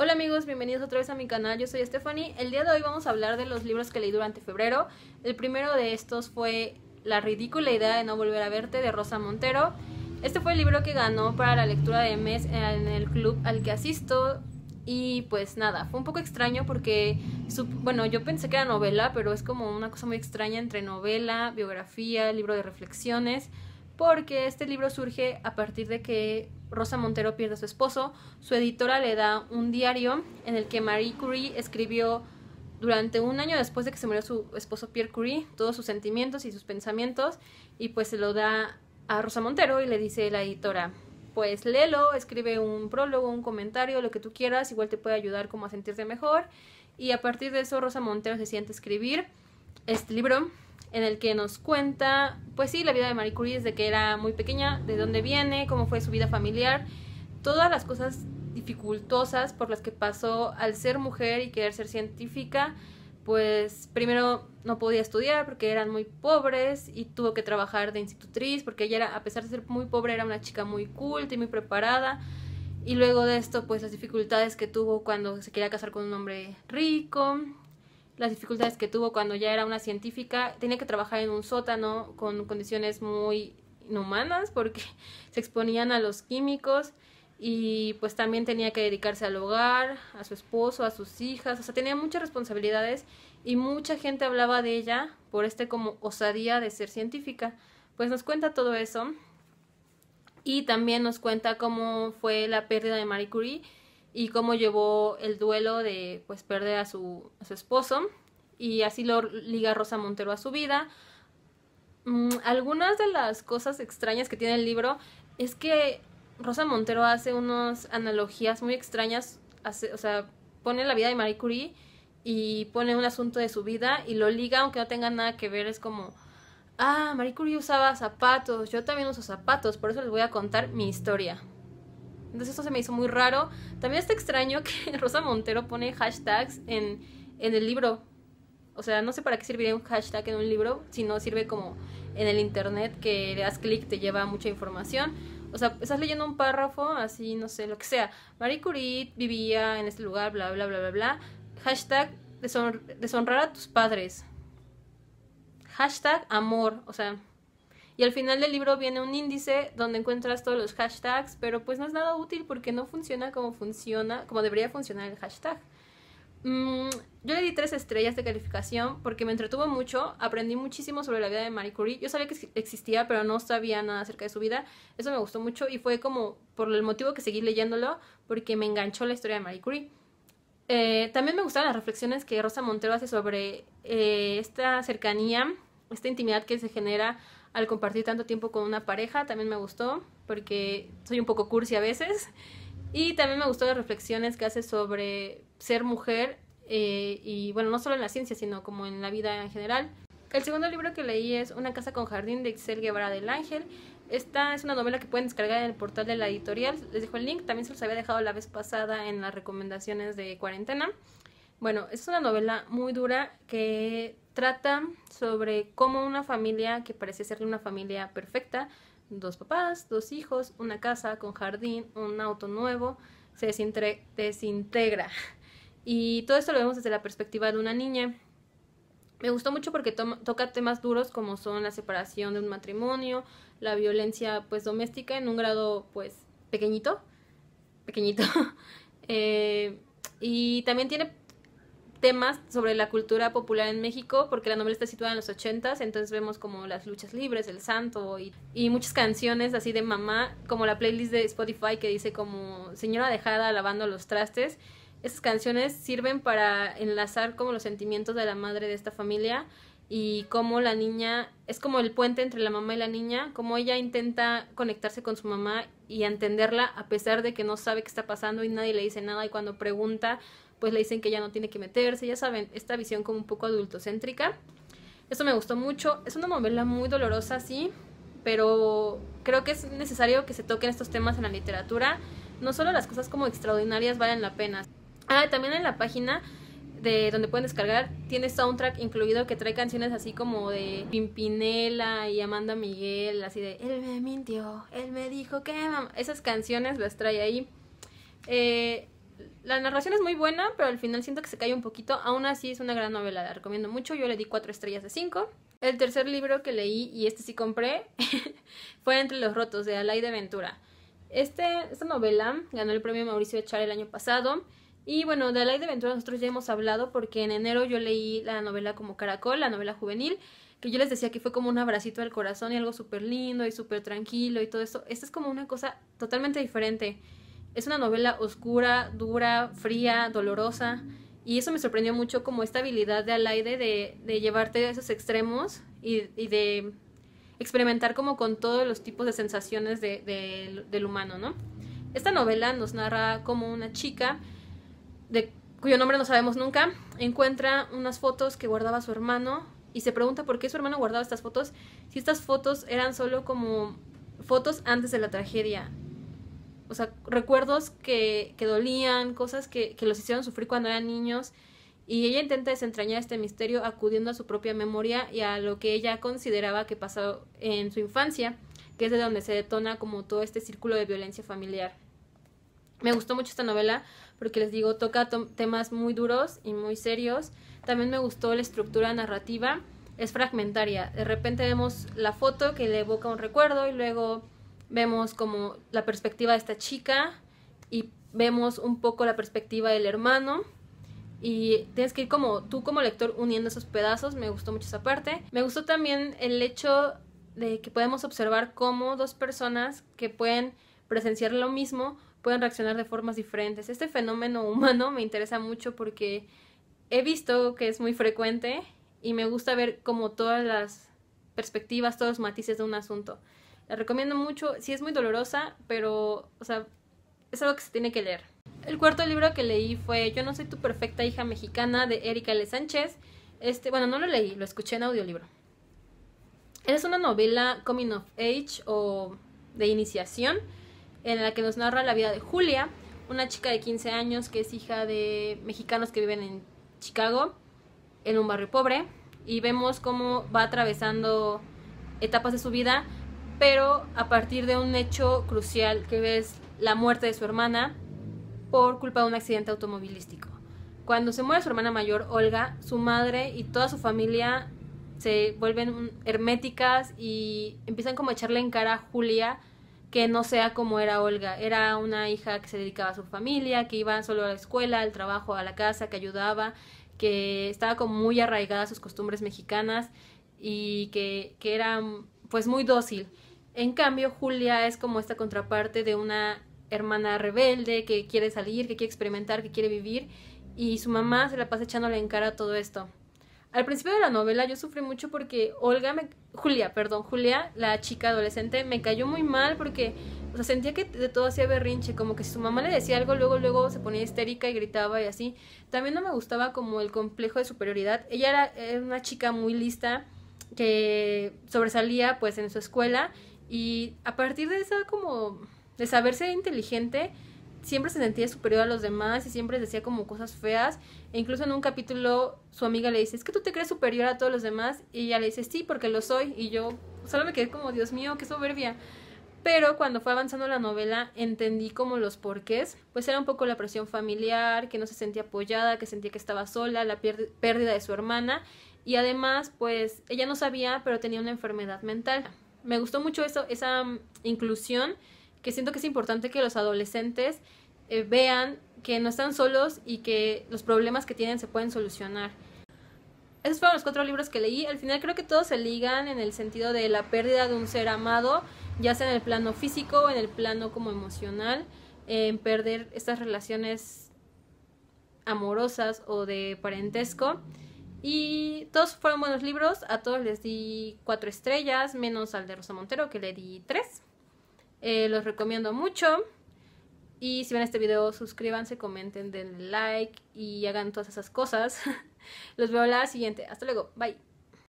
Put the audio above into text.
Hola amigos, bienvenidos otra vez a mi canal, yo soy Stephanie. El día de hoy vamos a hablar de los libros que leí durante febrero. El primero de estos fue La ridícula idea de no volver a verte de Rosa Montero. Este fue el libro que ganó para la lectura de mes en el club al que asisto. Y pues nada, fue un poco extraño porque, bueno, yo pensé que era novela, pero es como una cosa muy extraña entre novela, biografía, libro de reflexiones, porque este libro surge a partir de que Rosa Montero pierde a su esposo, su editora le da un diario en el que Marie Curie escribió durante un año después de que se murió su esposo Pierre Curie todos sus sentimientos y sus pensamientos y pues se lo da a Rosa Montero y le dice la editora, pues léelo, escribe un prólogo, un comentario, lo que tú quieras, igual te puede ayudar como a sentirte mejor y a partir de eso Rosa Montero se siente escribir este libro en el que nos cuenta, pues sí, la vida de Marie Curie desde que era muy pequeña, de dónde viene, cómo fue su vida familiar, todas las cosas dificultosas por las que pasó al ser mujer y querer ser científica, pues primero no podía estudiar porque eran muy pobres y tuvo que trabajar de institutriz porque ella era, a pesar de ser muy pobre, era una chica muy culta y muy preparada. Y luego de esto, pues las dificultades que tuvo cuando se quería casar con un hombre rico, las dificultades que tuvo cuando ya era una científica, tenía que trabajar en un sótano con condiciones muy inhumanas porque se exponían a los químicos y pues también tenía que dedicarse al hogar, a su esposo, a sus hijas, o sea, tenía muchas responsabilidades y mucha gente hablaba de ella por este como osadía de ser científica. Pues nos cuenta todo eso y también nos cuenta cómo fue la pérdida de Marie Curie y cómo llevó el duelo de pues perder a su, a su esposo y así lo liga Rosa Montero a su vida. Mm, algunas de las cosas extrañas que tiene el libro es que Rosa Montero hace unas analogías muy extrañas, o sea, pone la vida de Marie Curie y pone un asunto de su vida y lo liga aunque no tenga nada que ver, es como, ah, Marie Curie usaba zapatos, yo también uso zapatos, por eso les voy a contar mi historia. Entonces eso se me hizo muy raro. También está extraño que Rosa Montero pone hashtags en, el libro. O sea, no sé para qué sirve un hashtag en un libro, si no sirve como en el internet que le das clic te lleva mucha información. O sea, estás leyendo un párrafo, así, no sé, lo que sea. Marie Curie vivía en este lugar, bla, bla, bla, bla, bla. Hashtag deshonrar a tus padres. Hashtag amor. O sea, y al final del libro viene un índice donde encuentras todos los hashtags, pero pues no es nada útil porque no funciona como funciona, como debería funcionar el hashtag. Mm, yo le di tres estrellas de calificación porque me entretuvo mucho, aprendí muchísimo sobre la vida de Marie Curie. Yo sabía que existía, pero no sabía nada acerca de su vida. Eso me gustó mucho y fue como por el motivo que seguí leyéndolo, porque me enganchó la historia de Marie Curie. Eh, también me gustaron las reflexiones que Rosa Montero hace sobre eh, esta cercanía, esta intimidad que se genera al compartir tanto tiempo con una pareja también me gustó, porque soy un poco cursi a veces. Y también me gustó las reflexiones que hace sobre ser mujer, eh, y bueno, no solo en la ciencia, sino como en la vida en general. El segundo libro que leí es Una casa con jardín de Excel Guevara del Ángel. Esta es una novela que pueden descargar en el portal de la editorial. Les dejo el link, también se los había dejado la vez pasada en las recomendaciones de cuarentena. Bueno, es una novela muy dura que trata sobre cómo una familia que parece ser una familia perfecta, dos papás, dos hijos, una casa con jardín, un auto nuevo, se desintegra. Y todo esto lo vemos desde la perspectiva de una niña. Me gustó mucho porque toca temas duros como son la separación de un matrimonio, la violencia pues doméstica en un grado pues pequeñito, pequeñito. Eh, y también tiene temas sobre la cultura popular en México, porque la novela está situada en los 80 entonces vemos como las luchas libres, el santo y, muchas canciones así de mamá, como la playlist de Spotify que dice como señora dejada lavando los trastes. Esas canciones sirven para enlazar como los sentimientos de la madre de esta familia y cómo la niña, es como el puente entre la mamá y la niña, como ella intenta conectarse con su mamá y entenderla a pesar de que no sabe qué está pasando y nadie le dice nada y cuando pregunta pues le dicen que ya no tiene que meterse, ya saben, esta visión como un poco adultocéntrica. eso me gustó mucho, es una novela muy dolorosa, sí, pero creo que es necesario que se toquen estos temas en la literatura, no solo las cosas como extraordinarias valen la pena. Ah, también en la página de donde pueden descargar, tiene soundtrack incluido que trae canciones así como de Pimpinela y Amanda Miguel, así de Él me mintió, él me dijo que... Esas canciones las trae ahí. Eh, la narración es muy buena, pero al final siento que se cae un poquito. Aún así es una gran novela, la recomiendo mucho. Yo le di cuatro estrellas de cinco El tercer libro que leí, y este sí compré, fue Entre los Rotos, de Alay de Ventura. Este, esta novela ganó el premio Mauricio Echar el año pasado. Y bueno, de Alay de Ventura nosotros ya hemos hablado porque en enero yo leí la novela como Caracol, la novela juvenil, que yo les decía que fue como un abracito al corazón y algo súper lindo y súper tranquilo y todo eso. Esta es como una cosa totalmente diferente. Es una novela oscura, dura, fría, dolorosa. Y eso me sorprendió mucho como esta habilidad de Alaide de, de llevarte a esos extremos y, de experimentar como con todos los tipos de sensaciones de, del humano, ¿no? Esta novela nos narra como una chica de cuyo nombre no sabemos nunca, encuentra unas fotos que guardaba su hermano y se pregunta por qué su hermano guardaba estas fotos, si estas fotos eran solo como fotos antes de la tragedia. O sea, recuerdos que, dolían, cosas que, que los hicieron sufrir cuando eran niños. Y ella intenta desentrañar este misterio acudiendo a su propia memoria y a lo que ella consideraba que pasó en su infancia, que es de donde se detona como todo este círculo de violencia familiar. Me gustó mucho esta novela porque les digo, toca temas muy duros y muy serios. También me gustó la estructura narrativa, es fragmentaria. De repente vemos la foto que le evoca un recuerdo y luego vemos como la perspectiva de esta chica y vemos un poco la perspectiva del hermano. Y tienes que ir como tú como lector uniendo esos pedazos, me gustó mucho esa parte. Me gustó también el hecho de que podemos observar cómo dos personas que pueden presenciar lo mismo pueden reaccionar de formas diferentes. Este fenómeno humano me interesa mucho porque he visto que es muy frecuente y me gusta ver como todas las perspectivas, todos los matices de un asunto. La recomiendo mucho, sí es muy dolorosa, pero, o sea, es algo que se tiene que leer. El cuarto libro que leí fue Yo no soy tu perfecta hija mexicana de Erika L. Sánchez. Este, bueno, no lo leí, lo escuché en audiolibro. Es una novela coming of age o de iniciación en la que nos narra la vida de Julia, una chica de 15 años que es hija de mexicanos que viven en Chicago, en un barrio pobre, y vemos cómo va atravesando etapas de su vida, pero a partir de un hecho crucial que es la muerte de su hermana por culpa de un accidente automovilístico. Cuando se muere su hermana mayor, Olga, su madre y toda su familia se vuelven herméticas y empiezan como a echarle en cara a Julia que no sea como era Olga. Era una hija que se dedicaba a su familia, que iba solo a la escuela, al trabajo, a la casa, que ayudaba, que estaba como muy arraigada a sus costumbres mexicanas y que, que era pues muy dócil. En cambio, Julia es como esta contraparte de una hermana rebelde que quiere salir, que quiere experimentar, que quiere vivir y su mamá se la pasa echándole en cara todo esto. Al principio de la novela yo sufrí mucho porque Olga me... Julia, perdón, Julia, la chica adolescente, me cayó muy mal porque o sentía que de todo hacía berrinche, como que si su mamá le decía algo, luego, luego se ponía histérica y gritaba y así. También no me gustaba como el complejo de superioridad. Ella era, una chica muy lista que sobresalía pues en su escuela y a partir de eso como de saberse inteligente, siempre se sentía superior a los demás y siempre decía como cosas feas. E incluso en un capítulo su amiga le dice, es que tú te crees superior a todos los demás. Y ella le dice, sí, porque lo soy. Y yo solo me quedé como, Dios mío, qué soberbia. Pero cuando fue avanzando la novela entendí como los porqués, pues era un poco la presión familiar, que no se sentía apoyada, que sentía que estaba sola, la pérdida de su hermana y además pues ella no sabía pero tenía una enfermedad mental. Me gustó mucho eso, esa mm, inclusión que siento que es importante que los adolescentes eh, vean que no están solos y que los problemas que tienen se pueden solucionar. Esos fueron los cuatro libros que leí. Al final creo que todos se ligan en el sentido de la pérdida de un ser amado, ya sea en el plano físico o en el plano como emocional, en perder estas relaciones amorosas o de parentesco. Y todos fueron buenos libros, a todos les di cuatro estrellas, menos al de Rosa Montero que le di tres. Eh, los recomiendo mucho. Y si ven este video, suscríbanse, comenten, denle like y hagan todas esas cosas. Los veo la siguiente. Hasta luego. Bye.